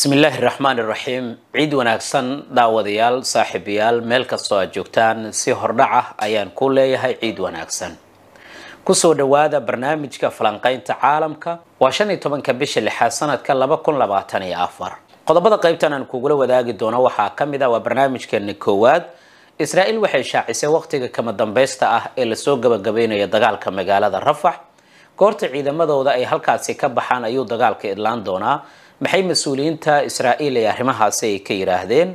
bismi illaahi raxmaani raxiim ciid wanaagsan daawadayaal saaxiibayaal meel kastoo aad joogtaan si hordhac ah ayaan ku leeyahay ciid wanaagsan kusoo dhawaada barnaamijka falanqeynta caalamka waa shan iyo tobanka bisha lixaad sanadka laba kun labaatan iyo afar qodobada qaybtan aan kugula wadaagi doono waxaa ka mid ah waa barnaamijkeena koowaad israa'iil waxay shaacisay waqtiga kama dambaysta ah ee lasoo gabagabeynayo dagaalka magaalada rafax goorta ciidamadooda ay halkaasi ka baxaan ayuu dagaalka idlaan doonaa maxay mas-uuliyiinta israa'iil ee arrimahaasi ay ka yidhaahdeen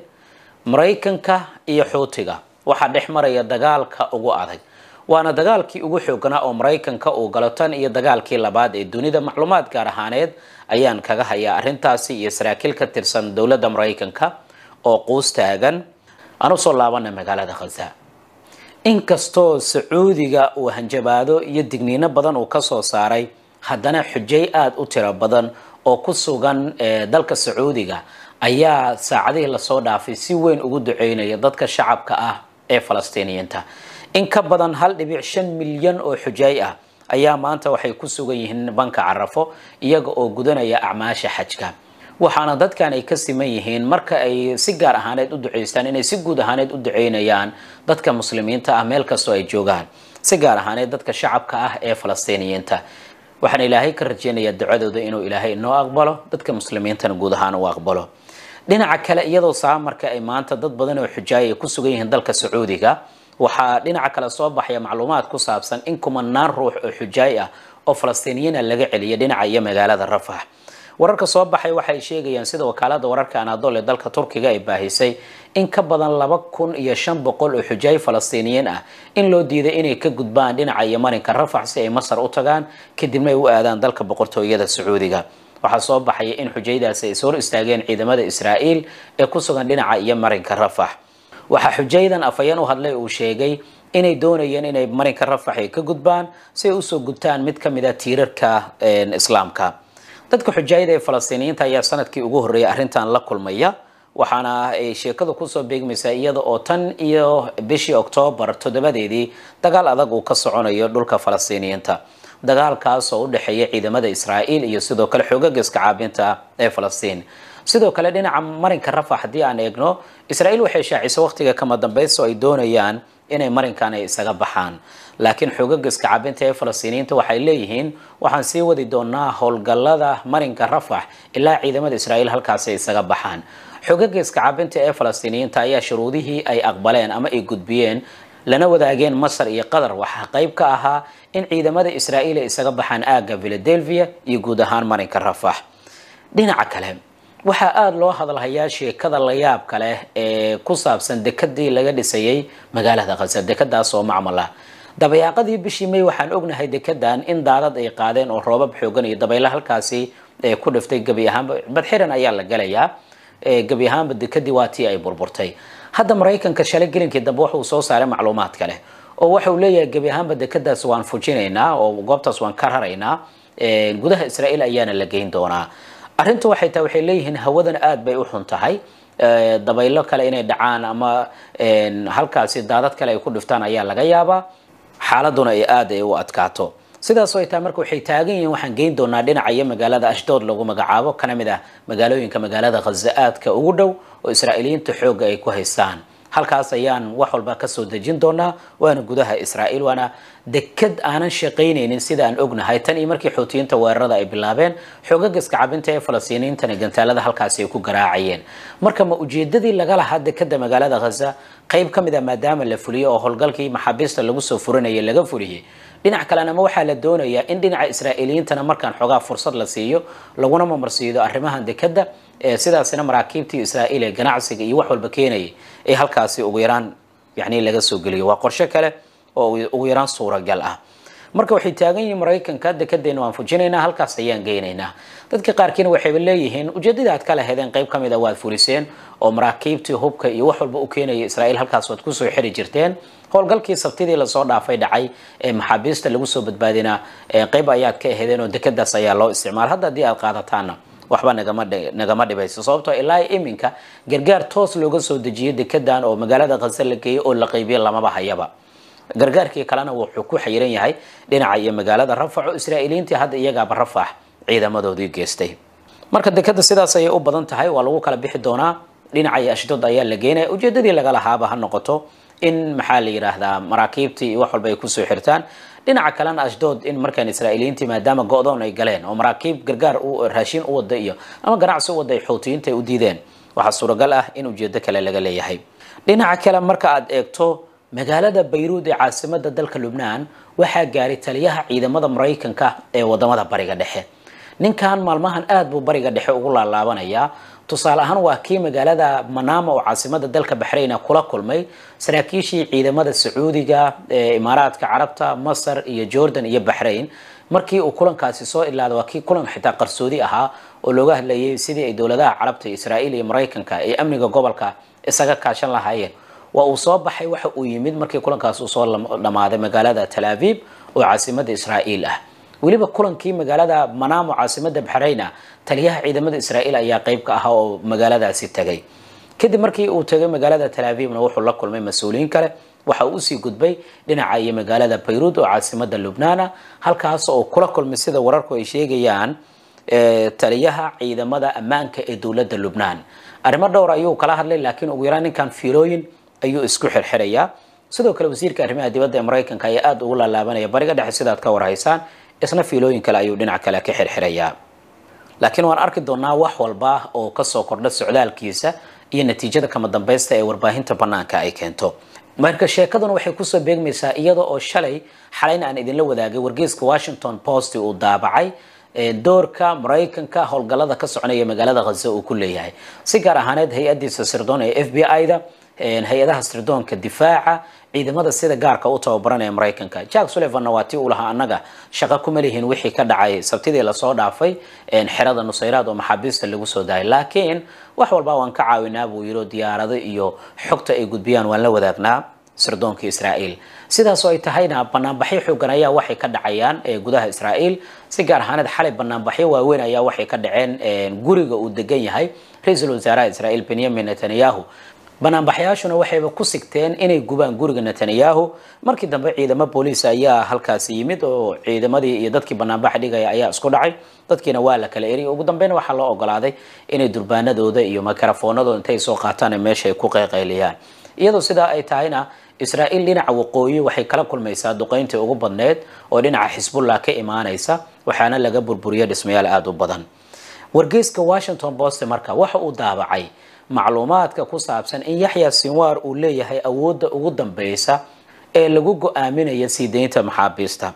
maraykanka iyo xuutiga waxaa dhex maraya dagaalka ugu adag waana dagaalkii ugu xooganaa oo maraykanka uu galo tan iyo dagaalkii labaad ee dunida macluumaad gaar ahaaneed ayaan kaga hayaa arrintaasi iyo saraakiil ka tirsan dowladda maraykanka oo quus taagan aan usoo laabana magaalada khaza inkastoo sacuudiga uu hanjabaado iyo digniino badan uu kasoo saaray haddana xujay aada u tiro badan oo ku sugan eh, dalka sacuudiga ayaa saacadihii lasoo dhaafay si weyn ugu duceynaya dadka shacabka ah ee falastiiniyiinta in ka badan hal dhibic shan milyan oo xujaay ah ayaa maanta waxay ku sugan yihiin banka carafo iyaga oo gudanaya acmaasha xajka waxaana dadkan ay ka siman yihiin marka ay si gaar ahaaneed u duceystaan inay si guud ahaaneed u duceynayaan dadka muslimiinta ah meel kastoo ay joogaan si gaar ahaaneed dadka shacabka ah ee falastiiniyiinta waxaan ilaahay ka rajeynayaa ducadooda inuu ilaahay noo aqbalo dadka muslimiintana guud ahaan uu aqbalo dhinaca kale iyadoo saa marka ay maanta dad badan oo xujaaya ay ku sugan yihiin dalka sacuudiga waxaa dhinaca kale soo baxaya macluumaad ku saabsan in kumanaan ruux oo xujaay ah oo falastiiniyiina ah laga celiya dhinaca iyo magaalada rafax wararka soo baxay waxay sheegayaan sida wakaalada wararka anadol ee dalka turkiga ay baahisay in ka badan laba kun iyo shan boqol oo xujaay falastiiniyiin ah in loo diiday inay ka gudbaan dhinaca yamaninka rafax si ay masar u tagaan kadibna ay u aadaan dalka boqortooyada sacuudiga waxaa soo baxaya in xujaydaasi ay soo istaageen ciidamada israa'iil ee ku sugan dhinaca iyo marinka rafax waxaa xujaydan afhayeen u hadlay uu sheegay inay doonayeen inay marinka rafax ay ka gudbaan si ay usoo gudtaan mid ka mid a ah tiirarka eh, islaamka dadka xujaayada ee falastiiniyiinta ayaa sanadkii ugu horreeyay arrintan la kulmaya waxaana ay sheekadu kusoo beegmaysaa iyada oo tan iyo bishii oktoobar toddobadeedii dagaal adag uu ka soconayo dhulka falastiiniyiinta dagaalkaas oo u dhexeeya ciidamada israa'iil iyo sidoo kale xoogaga iska caabinta ee falastiin sidoo kale dhinaca marinka rafax haddii aan eegno israa'iil waxay shaaciso wakhtiga kama dambaysta oo ay doonayaan inay marinkan ay isaga baxaan laakiin xoogaga iska cabinta ee falastiiniyiinta waxay leeyihiin waxaan sii wadi doonaa howlgallada marinka rafax ilaa ciidamada israa'iil halkaasi ay isaga baxaan xoogaga iska cabinta ee falastiiniyiinta ayaa shuruudihii ay aqbaleen ama ay gudbiyeen lana wadaageen masar iyo qatar waxaa qayb ka ahaa in ciidamada israa'iil ay isaga baxaan aagga filadelfiya iyo guud ahaan marinka rafax dhinaca kale waxaa aada loo hadalhayaa sheekada la yaabka leh ee ku saabsan dekadii laga dhisayay magaalada qasa dekadaas oo macmal ah dabayaaqadii bishii may waxaan ognahay dekadan in daadad ay qaadeen oo roobab xoogan iyo dabaylo halkaasi ku dhiftay gebi ahaanba badxiran ayaa la galayaa gebi ahaanba dekadii waa tii ay burburtay hadda maraykanka shalay dambe waxauu soo saaray macluumaad kale oo waxauu leeyahay gebi ahaanba dekadaas waan fujinaynaa oo goobtaas waan ka raraynaa gudaha israa'iil ayaana la geyn doonaa arrintu waxay tahay waxay leeyihiin hawadan aad bay u xun tahay eh, dabaylo kale inay dhacaan ama halkaasi daadad kale ay ku dhiftaan ayaa laga yaabaa xaaladuna ay aad ay u adkaato sidaasoo ay taa marka waxay taagan yihiin waxaan geyn doonaa dhinacayo magaalada ashdood lagu magacaabo kana mid ah magaalooyinka magaalada khaza aadka ugu dhow oo israa'iiliyiinta xoogga ay ku haystaan halkaas ayaan wax walba kasoo dejin doonaa waana gudaha israa'iil waana dekad aanan shaqaynaynin sida aan ognahay tan iyo markii xuutiyiinta weerarada ay bilaabeen xoogaga iskacabinta ee falastiiniyiintana gantaalada halkaasi ay ku garaacayeen marka ma ujeedadii laga lahaa dekada magaalada khaza qayb ka mid a ah maadaama la fuliyey oo howlgalkii maxaabiista lagu soo furinaya laga fuliyey dhinac kalena ma waxaa la doonayaa in dhinaca israa'iiliyiintana markaan xoogaa fursad la siiyo laguna mamarsiido arrimahan dekada sidaasina maraakiibtii israa'iil ee ganacsiga iyo wax walba keenayay ee halkaasi ugu yaraan yani laga soo geliyo waa qorshe kale oo ugu yaraan suuragal ah marka waxay taagan yihiin maraykanka dekedeena waan fujinaynaa halkaas ayaan geynaynaa dadka qaarkiina waxayba leeyihiin ujeedada aad kala hedeen qayb ka mid a ah waad fuliseen oo maraakiibtii hubka iyo wax walba u keenaya israa'iil halkaas waad kusoo xiri jirteen howlgalkii sabtidii lasoo dhaafay dhacay ee maxaabiista lagu soo badbaadinaa qayb ayaad ka ehedeen oo dekedaas ayaa loo isticmaala hadda haddii aad qaadataana waxba nagama dhibayso sababtoo ah ilaa iminka gargaar toos looga soo dejiyay dekedaan oo magaalada khanse la geeyey oo la qaybiyay lamaba hayaba gargaarkii kalena wuxuu ku xayiran yahay dhinaca iyo magaalada rafaco israa'iiliyiintii hadda iyagaaba rafax ciidamadoodii geestay marka dekeda sidaas ayay u badan tahay waa lagu kala bixi doonaa dhinaca iyo ashdod ayaa la geynaya ujeedadii laga lahaaba ha noqoto in maxaa la yidhaahdaa maraakiibtii iyo wax walba ay kusoo xirtaan dhinaca kalena ashdood in markaan israa'iiliyiintii maadaama go-doon ay galeen oo maraakiib gargaar eh, raashin u wada iyo ama ganacsi u wada ay xuutiyiinta ay u diideen waxaa suuragal ah in ujeedo kale laga leeyahay dhinaca kale marka aad eegto magaalada bayruud ee caasimada dalka lubnaan waxaa gaaray taliyaha ciidamada maraykanka ee wadamada bariga dhexe ninkan maalmahan aad buu bariga dhexe ugu laalaabanayaa tusaale ahaan waa kii magaalada manama oo caasimada dalka baxrayna kula kulmay saraakiishii ciidamada sacuudiga ee imaaraadka carabta masar iyo jordan iyo baxrain markii uu kulankaasi soo ilaada waa kii kulan xitaa qarsoodi ahaa oo looga hadlayay sidii ay dowladaha carabta israa'iil iyo maraykanka ee amniga gobolka isaga kaashan lahaayeen waa uu soo baxay waxa uu yimid markii kulankaas uu soo dhammaaday magaalada tal aviib oo caasimada israa'iil ah weliba kulankii magaalada manaamo caasimada baxrayna taliyaha ciidamada israa'iil ayaa qeyb ka ahaa oo magaaladaasi tagay kadib markii uu tegay magaalada talaabibna wuxuu la kulmay mas-uuliyiin kale waxa uu usii gudbay dhinaca iyo magaalada bayruud oo caasimada lubnaana ah, halkaas oo kula kulmay sida wararku ay sheegayaan eh, taliyaha ciidamada ammaanka ee dowlada lubnaan arrimo dhowr ah ayuu kala hadlay laakiin ugu yaraan ninkan fiilooyin ayuu isku xirxirayaa sidoo kale wasiirka arrimaha dibadda ee maraykanka ayaa aada ugu laalaabanaya bariga dhexe sidaad ka warhaysaan isna fiilooyin kale ayuu dhinac kale ka xirxirayaa laakiin waan arki doonaa wax walba oo kasoo kordha socdaalkiisa iyo natiijada kama dambaysta ee warbaahinta bannaanka ay keento marka sheekaduna waxay kusoo beegmaysaa iyada oo shalay xalayna aan idinla wadaagay wargeyska washington post uu daabacay doorka maraykanka howlgallada ka soconaya magaalada khaza uu ku leeyahay si gaar ahaaneed hay-adiisa sirdoon ee f b i da hay-adaha sirdoonka difaaca ciidamada sida gaarka u tababaranaya maraykanka jack sullivanna waa tii uu lahaa annaga shaqo kuma lihiin wixii ka dhacay sabtidii lasoo dhaafay xerada nusayraad oo maxaabiista lagu soo daayay laakiin wax walbaa waan ka caawinaa buu yidhi oo diyaarado iyo xogta ay gudbiyaan waan la wadaagnaa sirdoonka israa'iil sidaasoo ay tahayna banaanbaxyo xoogan ayaa waxay ka dhacayaan gudaha israa'iil si gaar ahaaneed xalay banaanbaxyo waaweyn ayaa waxay ka dhaceen guriga uu degan yahay ra-iisul wasaaraha israa'iil benyamin netanyahu banaanbaxyaashuna waxayba ku sigteen inay gubaan guriga netanyahu markii dambe ciidamo booliis ayaa halkaasi yimid oo ciidamadii iyo dadkii banaanbax dhigaya ayaa isku dhacay dadkiina waa la kala eriyay ugu dambeyna waxaa loo ogolaaday inay durbaanadooda iyo makarafoonadooda intay soo qaataan meesha ay ku qayqayliyaan iyadoo sidaa ay tahayna israa'iil dhinaca waqooyi waxay kala kulmaysaa duqayntii ugu badneyd oo dhinaca xisbullah ka imaanaysa waxaana laga burburiya dhismayaal aada u badan wargeyska washington post marka waxa uu daabacay macluumaadka ku saabsan in yaxya sinwaar uu leeyahay awoodda ugu dambeysa ee lagu go-aaminaya sii deynta maxaabiista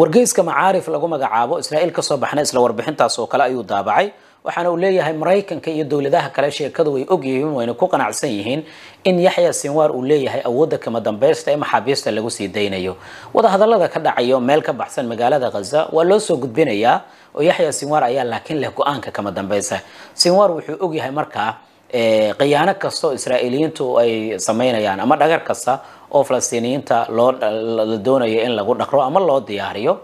wargeyska macaarif lagu magacaabo israa'iil kasoo baxna isla warbixintaas oo kale ayuu daabacay waxaana uu leeyahay maraykanka iyo dowladaha kale sheekadu way ogyihiin wayna ku qanacsan yihiin in yaxya sinwar uu leeyahay awoodda kama dambaysta ee maxaabiista lagu sii daynayo wadahadallada ka dhacayo meel ka baxsan magaalada khaza waa loo soo gudbinayaa oo yaxya sinwar ayaa laakiin leh go-aanka kama dambaysta sinwar wuxuu ogyahay markaa eh, khiyaano kastaoo israa'iiliyiintu ay samaynayaan ama dhagar kasta oo falastiiniyiinta loo la doonayo in lagu dhaqro ama loo diyaariyo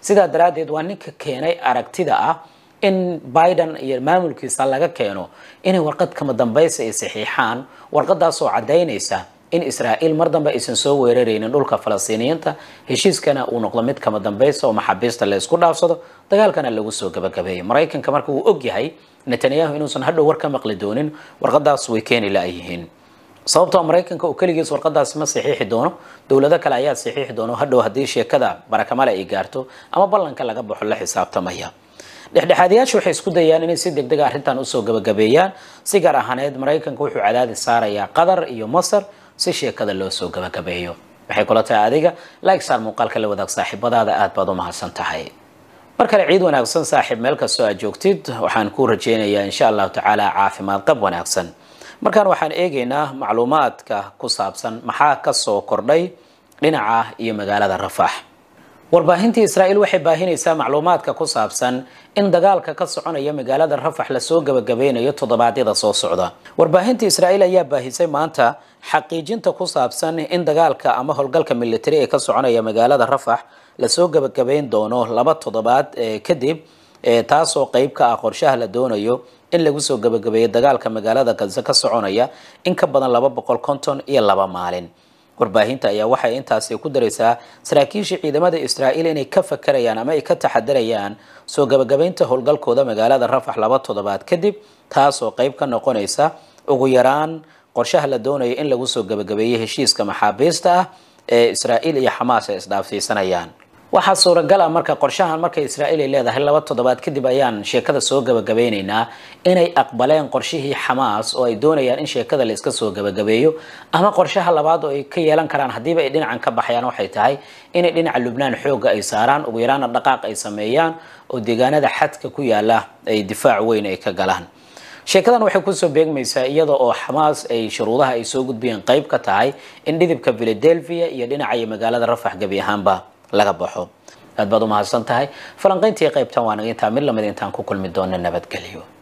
sidaa daraaddeed waa ninka keenay aragtida ah in biden iyo maamulkiisa laga keeno inay warqad kama dambaysa ay saxiixaan warqadaasoo caddaynaysa in israa'iil mar dambe aysan soo weeraraynin dhulka falastiiniyiinta heshiiskana uu noqdo mid kama dambaysa oo maxaabiista la isku dhaafsado dagaalkana lagu soo gabagabeeyay maraykanka marka uu og yahay netanyahu inuusan hadhow war ka maqli doonin warqadaas way keeni la'yihiin sababtoo ah maraykanka uu keligiis warqadaasi ma saxiixi doono dowlado kale ayaa saxiixi doono hadhow haddii sheekada barakamale ay gaarto ama ballanka laga baxo la xisaabtamaya dhexdhexaadayaashu waxay isku dayaan inay si degdega ah arrintan usoo gabagabeeyaan si gaar ahaaneed maraykanka wuxuu cadaadis saarayaa qatar iyo masar si sheekada loosoo gabagabeeyo waxay kula tahay adiga like saar muuqaalka la wadaag saaxiibadaada aad baad u mahadsan tahay mar kale ciid wanaagsan saaxiib meel kastoo aad joogtid waxaan kuu rajaynayaa insha allahu tacaala caafimaad qab wanaagsan markaan waxaan eegaynaa macluumaadka ku saabsan maxaa ka soo kordhay dhinaca iyo magaalada rafaax warbaahinta israa'iil waxay baahinaysaa macluumaadka ku saabsan in dagaalka ka soconaya magaalada rafax lasoo gebagabeynayo toddobaadyada soo socda warbaahinta israa'iil ayaa baahisay maanta xaqiijinta ku saabsan in dagaalka ama howlgalka militari ee ka soconaya magaalada rafax lasoo gebagabeyn doono laba toddobaad eh, kadib eh, taasoo qeyb ka ah qorshaha la doonayo in lagu soo gebagabeeyo dagaalka magaalada gaza ka soconaya in ka badan laba boqol konton iyo laba maalin warbaahinta ayaa waxay intaasi ku daraysaa saraakiisha ciidamada israa'iil inay ka fakarayaan ama ay ka taxadarayaan soo gabagabaynta howlgalkooda magaalada rafax laba toddobaad kadib taasoo qayb ka noqonaysa ugu yaraan qorshaha la doonayo in lagu soo gabagabeeyey heshiiska maxaabiista ah ee israa'iil iyo xamaas ay isdhaafsiisanayaan waxaa suuragala ah marka qorshahan marka israa'iil ay leedahay laba toddobaad kadib ayaan sheekada soo gabagabeynaynaa inay aqbaleen qorshihii xamaas oo ay doonayaan in sheekada la iska soo gabagabeeyo ama qorshaha labaad oo ay ka yeelan karaan haddiiba ay dhinacan ka baxayaan waxay tahay inay dhinaca lubnaan xooga ay saaraan ugu yaraana dhaqaaq ay sameeyaan oo deegaanada xadka ku yaala ay difaac weyn ay ka galaan sheekadan waxay kusoo beegmaysaa iyada oo xamaas ay shuruudaha ay soo gudbiyeen qayb ka tahay in dhidibka philadelphia iyo dhinaca iyo magaalada rafax gebi ahaanba laga baxo aad baad u mahadsan tahay falanqayntii qaybtan waa naga intaa mid lamid intaan ku kulmi doono nabadgelyo